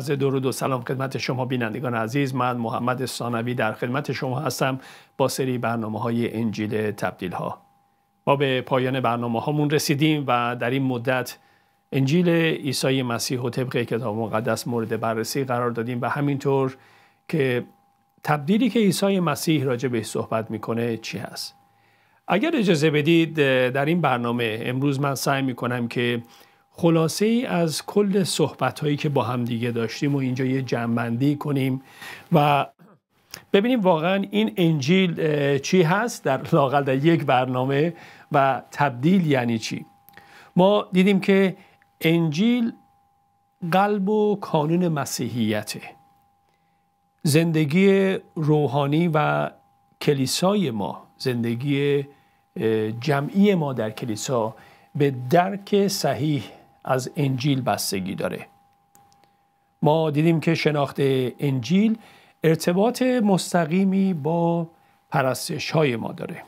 عرض درود و سلام خدمت شما بینندگان عزیز من محمد سانوی در خدمت شما هستم با سری برنامه های انجیل تبدیل ها ما به پایان برنامه هامون رسیدیم و در این مدت انجیل عیسی مسیح و طبق کتاب مقدس مورد بررسی قرار دادیم و همینطور که تبدیلی که عیسی مسیح راجع به صحبت میکنه چی هست اگر اجازه بدید در این برنامه امروز من سعی میکنم که خلاصه ای از کل صحبت هایی که با هم دیگه داشتیم و اینجا یه جنبندی کنیم و ببینیم واقعا این انجیل چی هست در لاغل در یک برنامه و تبدیل یعنی چی ما دیدیم که انجیل قلب و کانون مسیحیته زندگی روحانی و کلیسای ما زندگی جمعی ما در کلیسا به درک صحیح از انجیل بستگی داره ما دیدیم که شناخت انجیل ارتباط مستقیمی با پرستش های ما داره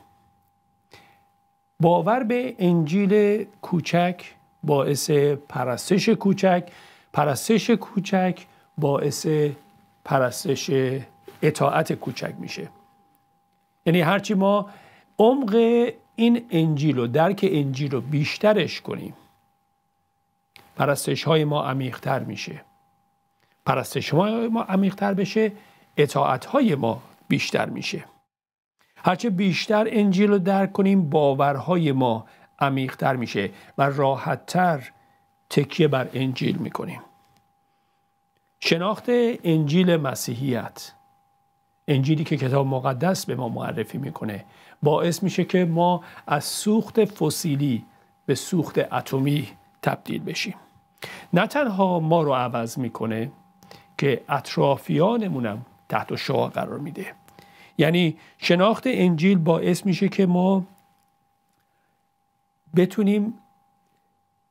باور به انجیل کوچک باعث پرستش کوچک پرستش کوچک باعث پرستش اطاعت کوچک میشه یعنی هرچی ما عمق این انجیل و درک انجیل رو بیشترش کنیم پرستش های ما عمیقتر میشه پرستش های ما عمیقتر بشه اطاعت های ما بیشتر میشه هرچه بیشتر انجیل رو درک کنیم باورهای ما عمیقتر میشه و راحتتر تکیه بر انجیل میکنیم شناخت انجیل مسیحیت انجیلی که کتاب مقدس به ما معرفی میکنه باعث میشه که ما از سوخت فسیلی به سوخت اتمی تبدیل بشیم نه تنها ما رو عوض میکنه که اطرافیانمونم تحت شعا قرار میده یعنی شناخت انجیل باعث میشه که ما بتونیم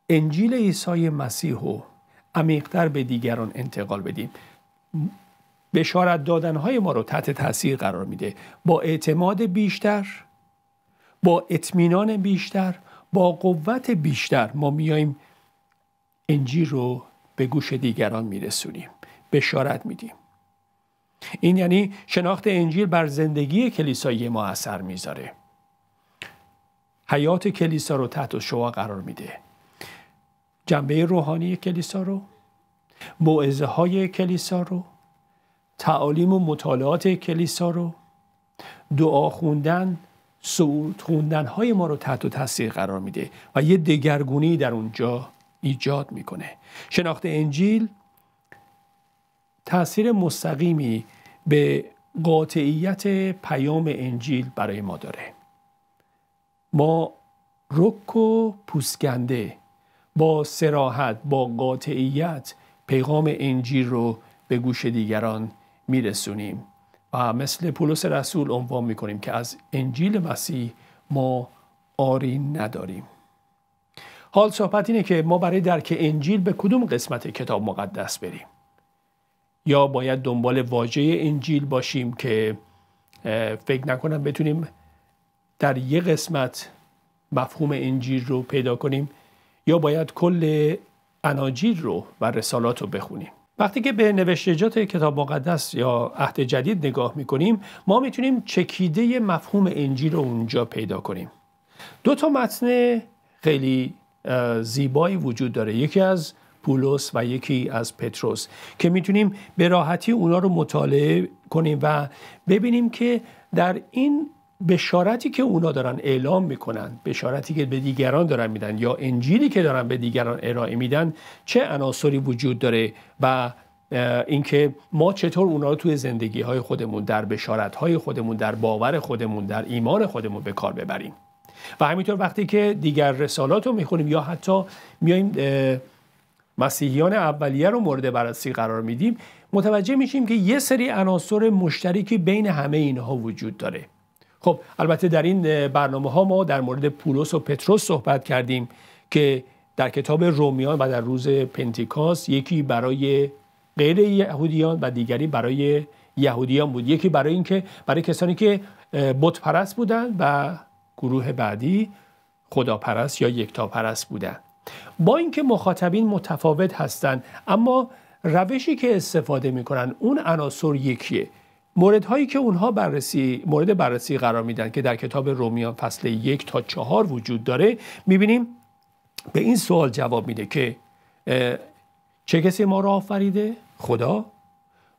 انجیل عیسی مسیح رو عمیقتر به دیگران انتقال بدیم بشارت دادنهای ما رو تحت تاثیر قرار میده با اعتماد بیشتر با اطمینان بیشتر با قوت بیشتر ما میاییم انجیل رو به گوش دیگران میرسونیم بشارت میدیم این یعنی شناخت انجیل بر زندگی کلیسایی ما اثر میذاره حیات کلیسا رو تحت شوا قرار میده جنبه روحانی کلیسا رو موعظه های کلیسا رو تعالیم و مطالعات کلیسا رو دعا خوندن سعود های ما رو تحت تاثیر قرار میده و یه دگرگونی در اونجا ایجاد میکنه شناخت انجیل تاثیر مستقیمی به قاطعیت پیام انجیل برای ما داره ما رک و پوسکنده با سراحت با قاطعیت پیغام انجیل رو به گوش دیگران میرسونیم و مثل پولس رسول عنوان میکنیم که از انجیل مسیح ما آری نداریم حال صحبت اینه که ما برای درک انجیل به کدوم قسمت کتاب مقدس بریم یا باید دنبال واژه انجیل باشیم که فکر نکنم بتونیم در یه قسمت مفهوم انجیل رو پیدا کنیم یا باید کل اناجیل رو و رسالات رو بخونیم وقتی که به نوشتجات کتاب مقدس یا عهد جدید نگاه میکنیم ما میتونیم چکیده مفهوم انجیل رو اونجا پیدا کنیم دو تا متن خیلی زیبایی وجود داره یکی از پولس و یکی از پتروس که میتونیم به راحتی اونا رو مطالعه کنیم و ببینیم که در این بشارتی که اونا دارن اعلام میکنن بشارتی که به دیگران دارن میدن یا انجیلی که دارن به دیگران ارائه میدن چه عناصری وجود داره و اینکه ما چطور اونا رو توی زندگی های خودمون در بشارت های خودمون در باور خودمون در ایمان خودمون به کار ببریم و همینطور وقتی که دیگر رسالات رو میخونیم یا حتی میایم مسیحیان اولیه رو مورد بررسی قرار میدیم متوجه میشیم که یه سری عناصر مشترکی بین همه اینها وجود داره خب البته در این برنامه ها ما در مورد پولس و پتروس صحبت کردیم که در کتاب رومیان و در روز پنتیکاس یکی برای غیر یهودیان و دیگری برای یهودیان بود یکی برای اینکه برای کسانی که بت پرست بودند و گروه بعدی پرست یا پرست بودند با اینکه مخاطبین متفاوت هستند اما روشی که استفاده میکنن اون عناصر یکیه موردهایی که اونها بررسی مورد بررسی قرار میدن که در کتاب رومیان فصل یک تا چهار وجود داره میبینیم به این سوال جواب میده که چه کسی ما را آفریده؟ خدا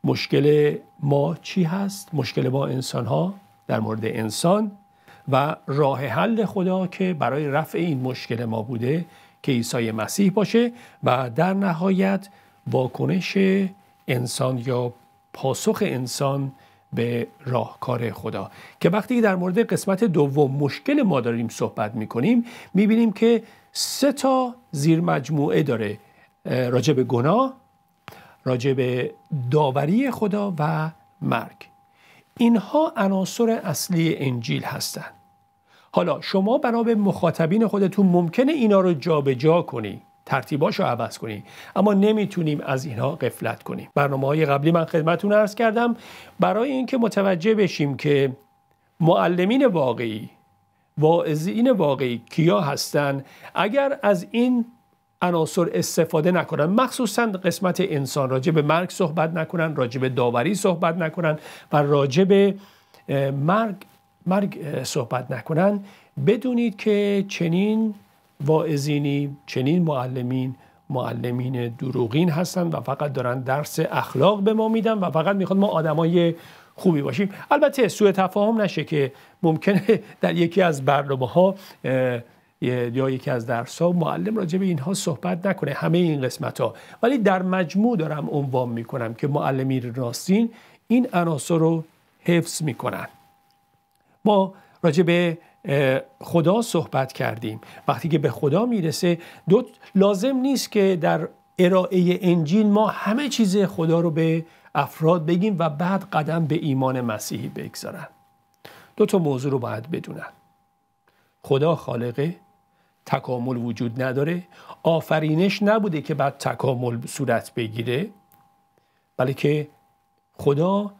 مشکل ما چی هست؟ مشکل ما انسان ها در مورد انسان و راه حل خدا که برای رفع این مشکل ما بوده که عیسی مسیح باشه و در نهایت واکنش انسان یا پاسخ انسان به راهکار خدا که وقتی در مورد قسمت دوم مشکل ما داریم صحبت می میبینیم که سه تا زیر مجموعه داره راجع به گناه راجع به داوری خدا و مرگ اینها عناصر اصلی انجیل هستند حالا شما بنا مخاطبین خودتون ممکنه اینا رو جابجا جا کنی ترتیباش رو عوض کنیم اما نمیتونیم از اینها قفلت کنیم برنامه های قبلی من خدمتون ارز کردم برای اینکه متوجه بشیم که معلمین واقعی واعظین واقعی کیا هستند اگر از این عناصر استفاده نکنن مخصوصا قسمت انسان راجع به مرگ صحبت نکنن راجع به داوری صحبت نکنن و راجع به مرگ مرگ صحبت نکنن بدونید که چنین واعظینی چنین معلمین معلمین دروغین هستند و فقط دارن درس اخلاق به ما میدن و فقط میخواد ما آدمای خوبی باشیم البته سوء تفاهم نشه که ممکنه در یکی از برنامه ها یا یکی از درس ها معلم راجع به اینها صحبت نکنه همه این قسمت ها ولی در مجموع دارم عنوان میکنم که معلمین راستین این عناصر رو حفظ میکنن ما راجع به خدا صحبت کردیم وقتی که به خدا میرسه دو لازم نیست که در ارائه انجیل ما همه چیز خدا رو به افراد بگیم و بعد قدم به ایمان مسیحی بگذارن دو تا موضوع رو باید بدونن خدا خالقه تکامل وجود نداره آفرینش نبوده که بعد تکامل صورت بگیره بلکه خدا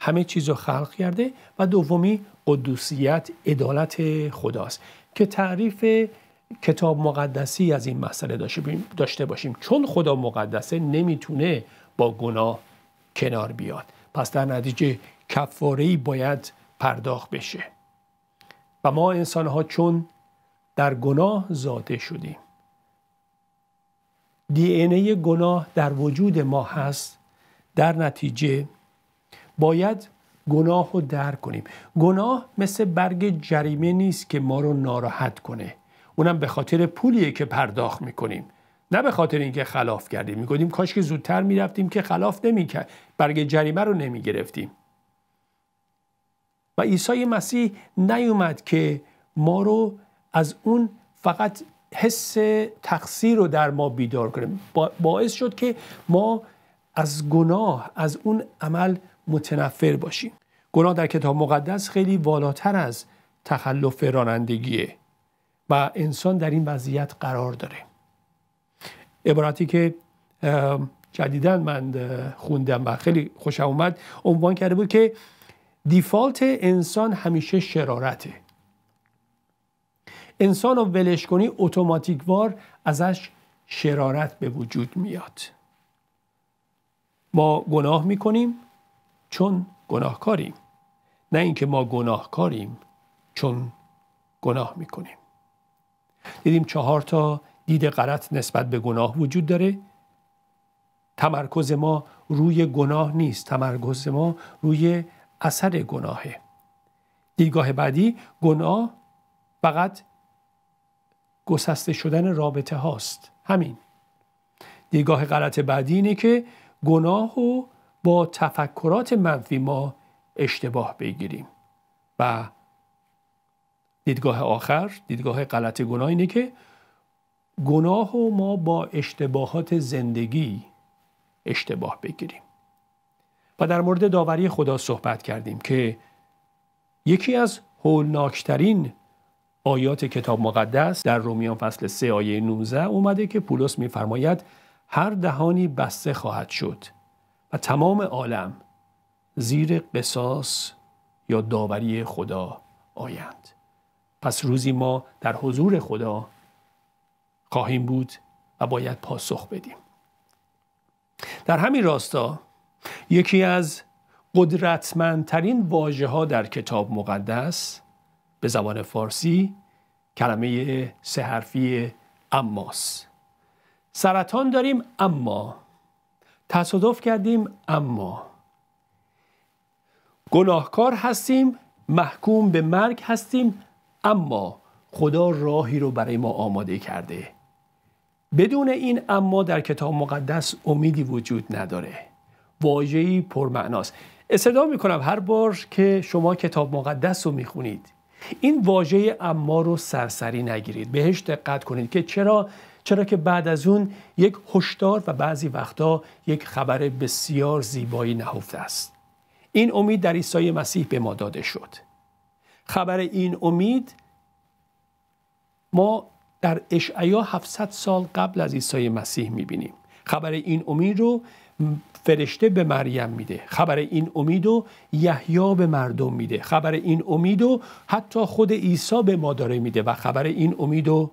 همه چیز رو خلق کرده و دومی قدوسیت عدالت خداست که تعریف کتاب مقدسی از این مسئله داشته باشیم چون خدا مقدسه نمیتونه با گناه کنار بیاد پس در نتیجه کفاره باید پرداخت بشه و ما انسان ها چون در گناه زاده شدیم دی گناه در وجود ما هست در نتیجه باید گناه رو درک کنیم گناه مثل برگ جریمه نیست که ما رو ناراحت کنه اونم به خاطر پولیه که پرداخت میکنیم نه به خاطر اینکه خلاف کردیم میگفتیم کاش که زودتر میرفتیم که خلاف نمیکرد برگ جریمه رو نمیگرفتیم و عیسی مسیح نیومد که ما رو از اون فقط حس تقصیر رو در ما بیدار کنیم. باعث شد که ما از گناه از اون عمل متنفر باشیم گناه در کتاب مقدس خیلی والاتر از تخلف رانندگیه و انسان در این وضعیت قرار داره عبارتی که جدیدا من خوندم و خیلی خوش اومد عنوان کرده بود که دیفالت انسان همیشه شرارته انسان رو ولش کنی اتوماتیکوار ازش شرارت به وجود میاد ما گناه میکنیم چون گناهکاریم نه اینکه ما گناهکاریم چون گناه میکنیم دیدیم چهار تا دید غلط نسبت به گناه وجود داره تمرکز ما روی گناه نیست تمرکز ما روی اثر گناهه دیدگاه بعدی گناه فقط گسسته شدن رابطه هاست همین دیدگاه غلط بعدی اینه که گناه و با تفکرات منفی ما اشتباه بگیریم و دیدگاه آخر دیدگاه غلط گناه اینه که گناه و ما با اشتباهات زندگی اشتباه بگیریم و در مورد داوری خدا صحبت کردیم که یکی از هولناکترین آیات کتاب مقدس در رومیان فصل 3 آیه 19 اومده که پولس میفرماید هر دهانی بسته خواهد شد و تمام عالم زیر قصاص یا داوری خدا آیند پس روزی ما در حضور خدا خواهیم بود و باید پاسخ بدیم در همین راستا یکی از قدرتمندترین واجه ها در کتاب مقدس به زبان فارسی کلمه سه حرفی اماس سرطان داریم اما تصادف کردیم اما گناهکار هستیم محکوم به مرگ هستیم اما خدا راهی رو برای ما آماده کرده بدون این اما در کتاب مقدس امیدی وجود نداره واجهی پرمعناست استدعا میکنم هر بار که شما کتاب مقدس رو میخونید این واژه اما رو سرسری نگیرید بهش دقت کنید که چرا چرا که بعد از اون یک هشدار و بعضی وقتا یک خبر بسیار زیبایی نهفته است این امید در عیسی مسیح به ما داده شد خبر این امید ما در اشعیا 700 سال قبل از عیسی مسیح میبینیم خبر این امید رو فرشته به مریم میده خبر این امید رو یحیی به مردم میده خبر این امید رو حتی خود عیسی به ما داره میده و خبر این امید رو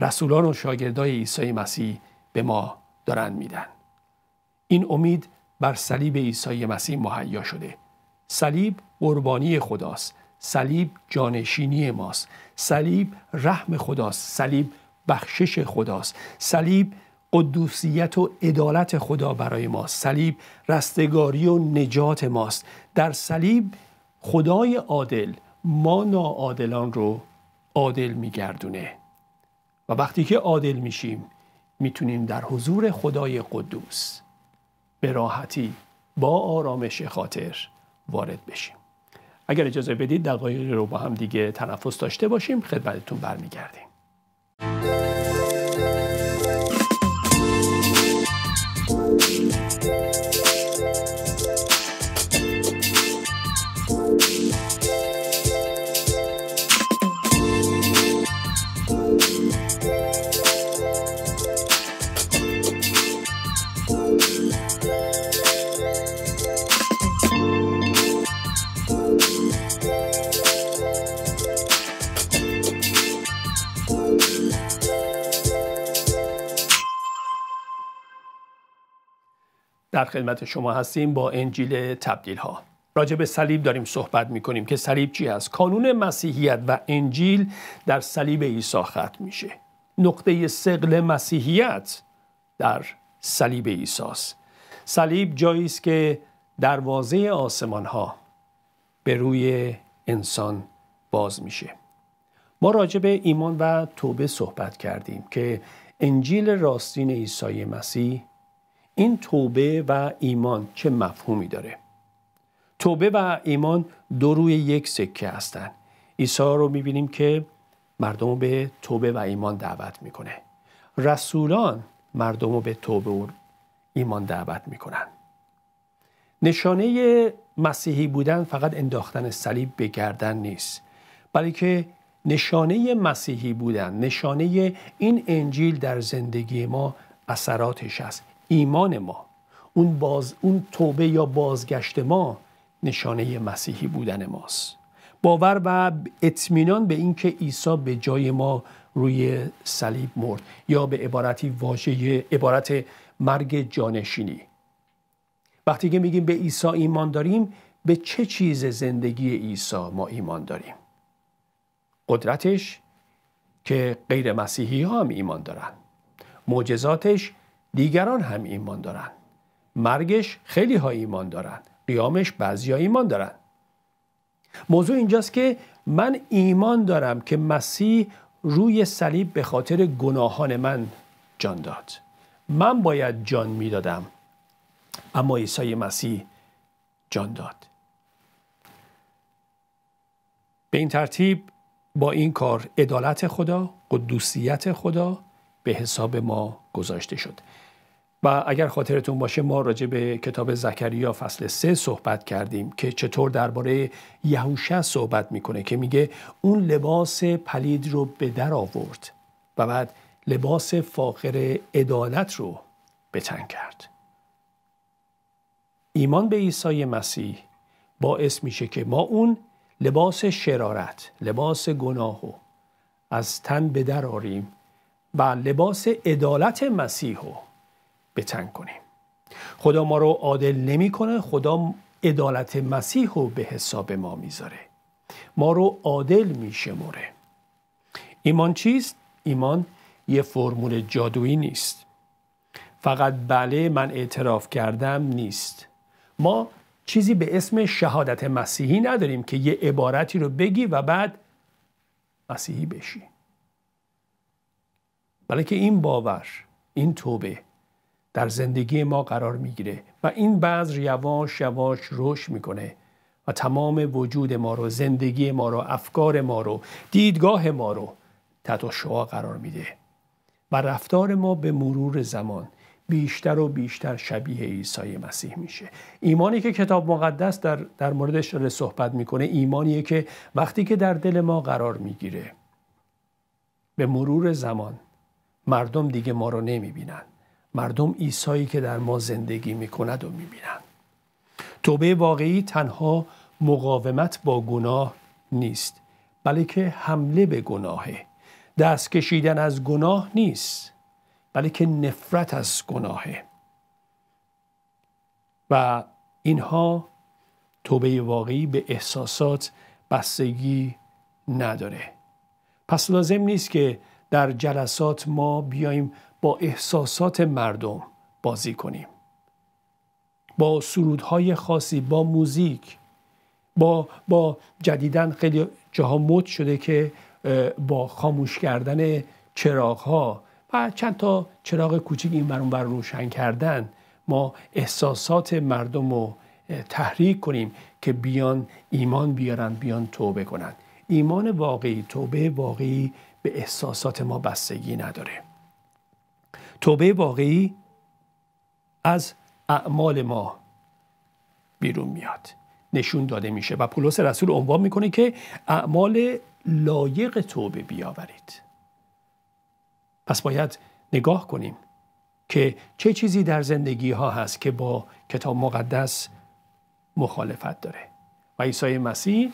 رسولان و شاگردای عیسی مسیح به ما دارن میدن این امید بر صلیب عیسی مسیح مهیا شده صلیب قربانی خداست صلیب جانشینی ماست صلیب رحم خداست صلیب بخشش خداست صلیب قدوسیت و عدالت خدا برای ماست صلیب رستگاری و نجات ماست در صلیب خدای عادل ما ناعادلان رو عادل میگردونه و وقتی که عادل میشیم میتونیم در حضور خدای قدوس به راحتی با آرامش خاطر وارد بشیم اگر اجازه بدید دقایقی رو با هم دیگه تنفس داشته باشیم خدمتتون برمیگردیم در خدمت شما هستیم با انجیل تبدیل ها راجع به صلیب داریم صحبت می کنیم که صلیب چی است کانون مسیحیت و انجیل در صلیب عیسی ختم میشه نقطه سقل مسیحیت در صلیب عیسی است صلیب جایی است که دروازه آسمان ها به روی انسان باز میشه ما راجع به ایمان و توبه صحبت کردیم که انجیل راستین عیسی مسیح این توبه و ایمان چه مفهومی داره توبه و ایمان دو روی یک سکه هستند عیسی رو میبینیم که مردم رو به توبه و ایمان دعوت میکنه رسولان مردم رو به توبه و ایمان دعوت میکنن نشانه مسیحی بودن فقط انداختن صلیب به گردن نیست بلکه نشانه مسیحی بودن نشانه این انجیل در زندگی ما اثراتش است ایمان ما اون, باز، اون توبه یا بازگشت ما نشانه مسیحی بودن ماست باور و اطمینان به اینکه عیسی به جای ما روی صلیب مرد یا به عبارتی واژه عبارت مرگ جانشینی وقتی که میگیم به عیسی ایمان داریم به چه چیز زندگی عیسی ما ایمان داریم قدرتش که غیر مسیحی ها هم ایمان دارن معجزاتش دیگران هم ایمان دارند مرگش خیلی ها ایمان دارند قیامش بعضی ها ایمان دارند موضوع اینجاست که من ایمان دارم که مسیح روی صلیب به خاطر گناهان من جان داد من باید جان میدادم اما عیسی مسیح جان داد به این ترتیب با این کار عدالت خدا قدوسیت خدا به حساب ما گذاشته شد و اگر خاطرتون باشه ما راجع به کتاب زکریا فصل 3 صحبت کردیم که چطور درباره یهوشه صحبت میکنه که میگه اون لباس پلید رو به در آورد و بعد لباس فاخر عدالت رو به تن کرد ایمان به عیسی مسیح باعث میشه که ما اون لباس شرارت لباس گناه از تن به در آریم و لباس عدالت مسیح تنگ کنیم خدا ما رو عادل نمیکنه خدا عدالت مسیح رو به حساب ما میذاره ما رو عادل شموره ایمان چیست ایمان یه فرمول جادویی نیست فقط بله من اعتراف کردم نیست ما چیزی به اسم شهادت مسیحی نداریم که یه عبارتی رو بگی و بعد مسیحی بشی بلکه این باور این توبه در زندگی ما قرار میگیره و این بذر یواش یواش رشد میکنه و تمام وجود ما رو زندگی ما رو افکار ما رو دیدگاه ما رو تحت شعا قرار میده و رفتار ما به مرور زمان بیشتر و بیشتر شبیه عیسی مسیح میشه ایمانی که کتاب مقدس در, در موردش داره صحبت میکنه ایمانیه که وقتی که در دل ما قرار میگیره به مرور زمان مردم دیگه ما رو نمیبینن مردم ایسایی که در ما زندگی می کند و می بینند توبه واقعی تنها مقاومت با گناه نیست بلکه حمله به گناهه دست کشیدن از گناه نیست بلکه نفرت از گناهه و اینها توبه واقعی به احساسات بستگی نداره پس لازم نیست که در جلسات ما بیایم با احساسات مردم بازی کنیم با سرودهای خاصی با موزیک با, با جدیدن خیلی جاها مد شده که با خاموش کردن چراغ ها و چند تا چراغ کوچیک این برون بر روشن کردن ما احساسات مردم رو تحریک کنیم که بیان ایمان بیارن بیان توبه کنند. ایمان واقعی توبه واقعی به احساسات ما بستگی نداره توبه واقعی از اعمال ما بیرون میاد نشون داده میشه و پولس رسول عنوان میکنه که اعمال لایق توبه بیاورید پس باید نگاه کنیم که چه چیزی در زندگی ها هست که با کتاب مقدس مخالفت داره و عیسی مسیح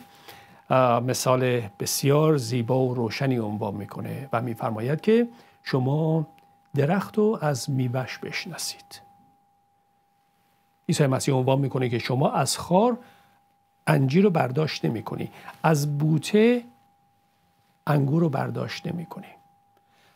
مثال بسیار زیبا و روشنی عنوان میکنه و میفرماید که شما درخت رو از میوش بشناسید عیسی مسیح عنوان میکنه که شما از خار انجیر رو برداشت نمی کنی. از بوته انگور رو برداشت نمی کنی.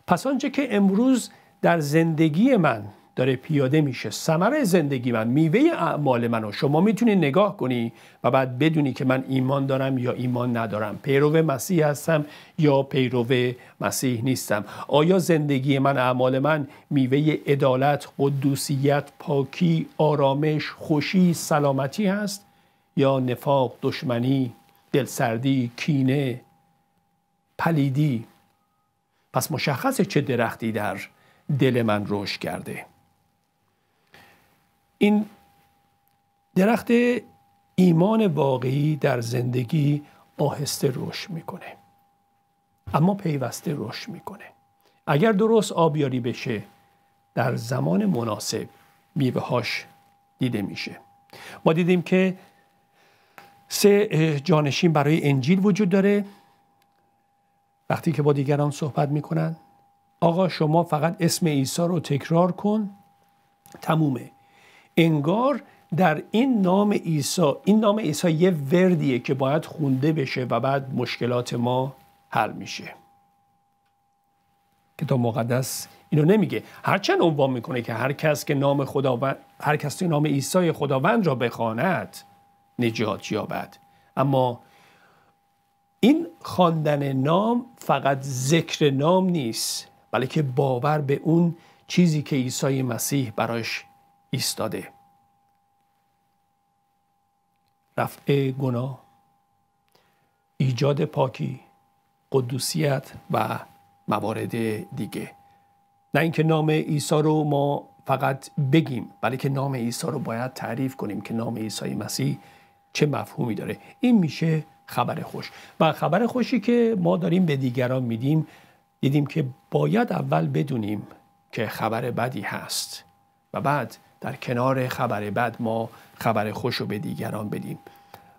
پس آنچه که امروز در زندگی من داره پیاده میشه ثمره زندگی من میوه اعمال منو شما میتونی نگاه کنی و بعد بدونی که من ایمان دارم یا ایمان ندارم پیرو مسیح هستم یا پیرو مسیح نیستم آیا زندگی من اعمال من میوه عدالت قدوسیت پاکی آرامش خوشی سلامتی هست یا نفاق دشمنی دلسردی کینه پلیدی پس مشخصه چه درختی در دل من رشد کرده این درخت ایمان واقعی در زندگی آهسته رشد میکنه اما پیوسته رشد میکنه اگر درست آبیاری بشه در زمان مناسب میوههاش دیده میشه ما دیدیم که سه جانشین برای انجیل وجود داره وقتی که با دیگران صحبت میکنن آقا شما فقط اسم عیسی رو تکرار کن تمومه انگار در این نام عیسی این نام عیسی یه وردیه که باید خونده بشه و بعد مشکلات ما حل میشه که کتاب مقدس اینو نمیگه هرچند عنوان میکنه که هر کس که نام خداوند هر کس که نام عیسی خداوند را بخواند نجات یابد اما این خواندن نام فقط ذکر نام نیست بلکه باور به اون چیزی که عیسی مسیح برایش ایستاده رفع گناه ایجاد پاکی قدوسیت و موارد دیگه نه اینکه نام عیسی رو ما فقط بگیم بلکه نام عیسی رو باید تعریف کنیم که نام عیسی مسیح چه مفهومی داره این میشه خبر خوش و خبر خوشی که ما داریم به دیگران میدیم دیدیم که باید اول بدونیم که خبر بدی هست و بعد در کنار خبر بد ما خبر خوش رو به دیگران بدیم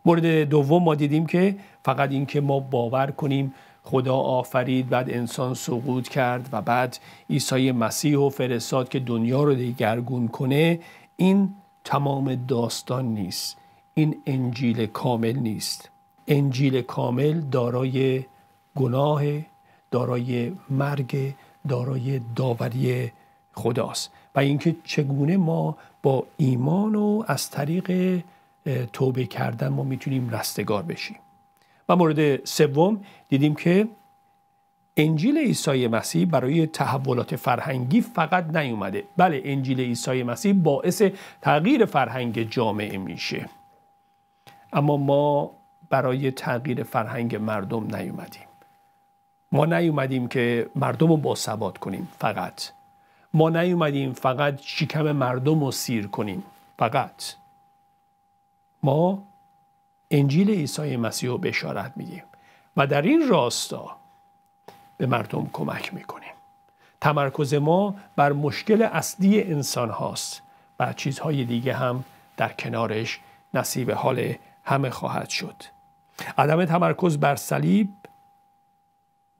مورد دوم ما دیدیم که فقط اینکه ما باور کنیم خدا آفرید بعد انسان سقوط کرد و بعد عیسی مسیح و فرستاد که دنیا رو دیگرگون کنه این تمام داستان نیست این انجیل کامل نیست انجیل کامل دارای گناه دارای مرگ دارای داوری خداست و اینکه چگونه ما با ایمان و از طریق توبه کردن ما میتونیم رستگار بشیم و مورد سوم دیدیم که انجیل عیسی مسیح برای تحولات فرهنگی فقط نیومده بله انجیل عیسی مسیح باعث تغییر فرهنگ جامعه میشه اما ما برای تغییر فرهنگ مردم نیومدیم ما نیومدیم که مردم رو باثبات کنیم فقط ما نیومدیم فقط شکم مردم رو سیر کنیم فقط ما انجیل عیسی مسیح رو بشارت میدیم و در این راستا به مردم کمک میکنیم تمرکز ما بر مشکل اصلی انسان هاست و چیزهای دیگه هم در کنارش نصیب حال همه خواهد شد عدم تمرکز بر صلیب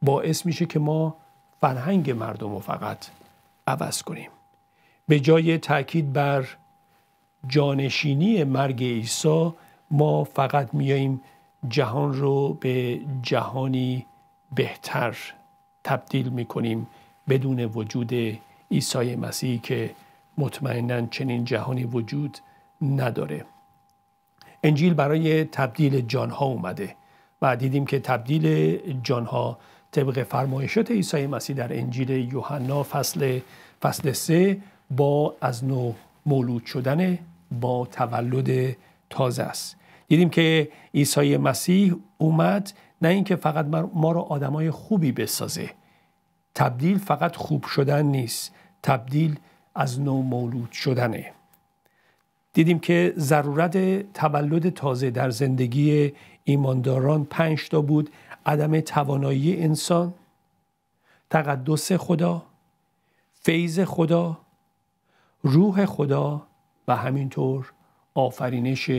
باعث میشه که ما فرهنگ مردم رو فقط عوض کنیم به جای تاکید بر جانشینی مرگ عیسی ما فقط میاییم جهان رو به جهانی بهتر تبدیل میکنیم بدون وجود عیسی مسیحی که مطمئنا چنین جهانی وجود نداره انجیل برای تبدیل جانها اومده و دیدیم که تبدیل جانها طبق فرمایشات عیسی مسیح در انجیل یوحنا فصل فصل 3 با از نو مولود شدن با تولد تازه است دیدیم که عیسی مسیح اومد نه اینکه فقط ما رو آدمای خوبی بسازه تبدیل فقط خوب شدن نیست تبدیل از نو مولود شدنه دیدیم که ضرورت تولد تازه در زندگی ایمانداران پنج تا بود عدم توانایی انسان تقدس خدا فیض خدا روح خدا و همینطور آفرینش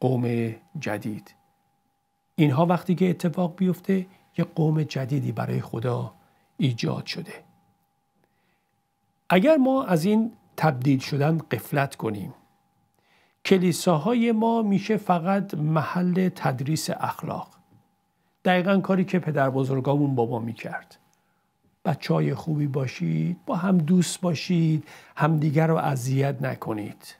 قوم جدید اینها وقتی که اتفاق بیفته یه قوم جدیدی برای خدا ایجاد شده اگر ما از این تبدیل شدن قفلت کنیم کلیساهای ما میشه فقط محل تدریس اخلاق دقیقا کاری که پدر بزرگامون بابا میکرد بچه های خوبی باشید با هم دوست باشید همدیگر رو اذیت نکنید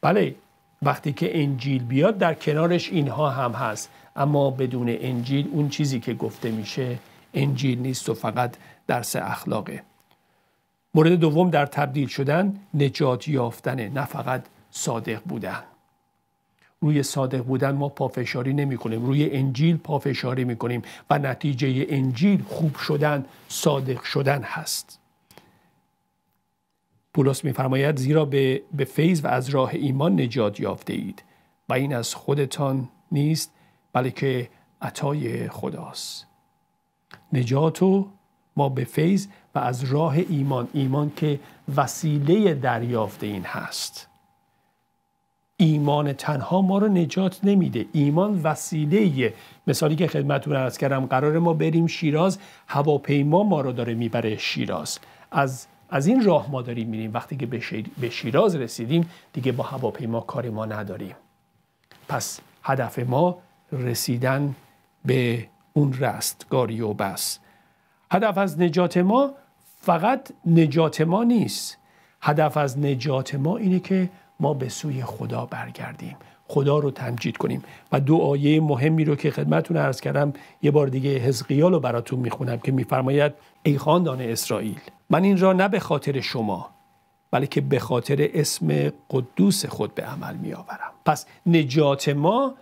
بله وقتی که انجیل بیاد در کنارش اینها هم هست اما بدون انجیل اون چیزی که گفته میشه انجیل نیست و فقط درس اخلاقه مورد دوم در تبدیل شدن نجات یافتن نه فقط صادق بودن روی صادق بودن ما پافشاری نمی کنیم روی انجیل پافشاری می کنیم و نتیجه انجیل خوب شدن صادق شدن هست پولس میفرماید زیرا به, به فیض و از راه ایمان نجات یافته اید و این از خودتان نیست بلکه عطای خداست نجات و ما به فیض و از راه ایمان ایمان که وسیله دریافت این هست ایمان تنها ما رو نجات نمیده ایمان وسیله مثالی که خدمتتون عرض کردم قرار ما بریم شیراز هواپیما ما رو داره میبره شیراز از از این راه ما داریم میریم وقتی که به شیراز رسیدیم دیگه با هواپیما کار ما نداریم پس هدف ما رسیدن به اون رستگاری و بس هدف از نجات ما فقط نجات ما نیست هدف از نجات ما اینه که ما به سوی خدا برگردیم خدا رو تمجید کنیم و دو آیه مهمی رو که خدمتون عرض کردم یه بار دیگه حزقیال رو براتون میخونم که میفرماید ای خاندان اسرائیل من این را نه به خاطر شما بلکه به خاطر اسم قدوس خود به عمل میآورم پس نجات ما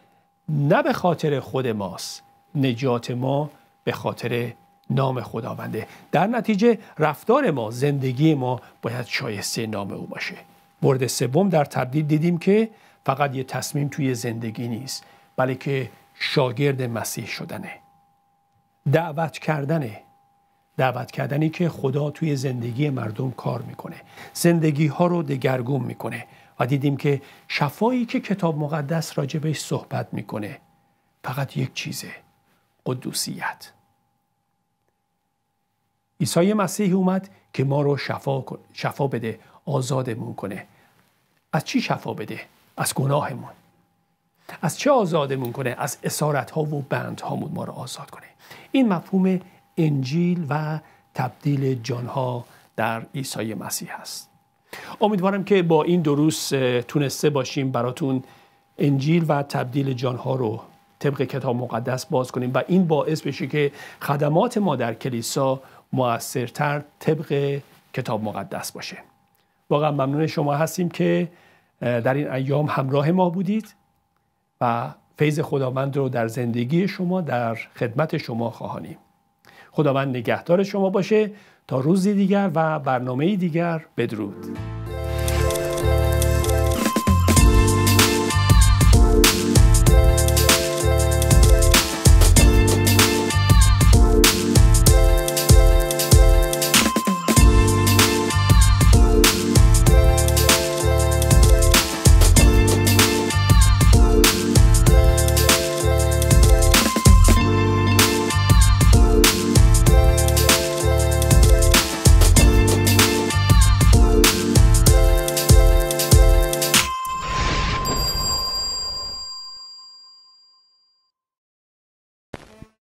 نه به خاطر خود ماست نجات ما به خاطر نام خداونده در نتیجه رفتار ما زندگی ما باید شایسته نام او باشه مورد سوم در تبدیل دیدیم که فقط یه تصمیم توی زندگی نیست بلکه شاگرد مسیح شدنه دعوت کردنه دعوت کردنی که خدا توی زندگی مردم کار میکنه زندگی ها رو دگرگون میکنه و دیدیم که شفایی که کتاب مقدس راجبش صحبت میکنه فقط یک چیزه قدوسیت عیسی مسیح اومد که ما رو شفا, شفا بده آزادمون کنه از چی شفا بده از گناهمون از چه آزادمون کنه از اسارت ها و بند هامون ما رو آزاد کنه این مفهوم انجیل و تبدیل جانها در عیسی مسیح هست امیدوارم که با این دروس تونسته باشیم براتون انجیل و تبدیل جانها رو طبق کتاب مقدس باز کنیم و این باعث بشه که خدمات ما در کلیسا موثرتر طبق کتاب مقدس باشه واقعا ممنون شما هستیم که در این ایام همراه ما بودید و فیض خداوند رو در زندگی شما در خدمت شما خواهانیم خداوند نگهدار شما باشه تا روزی دیگر و برنامه دیگر بدرود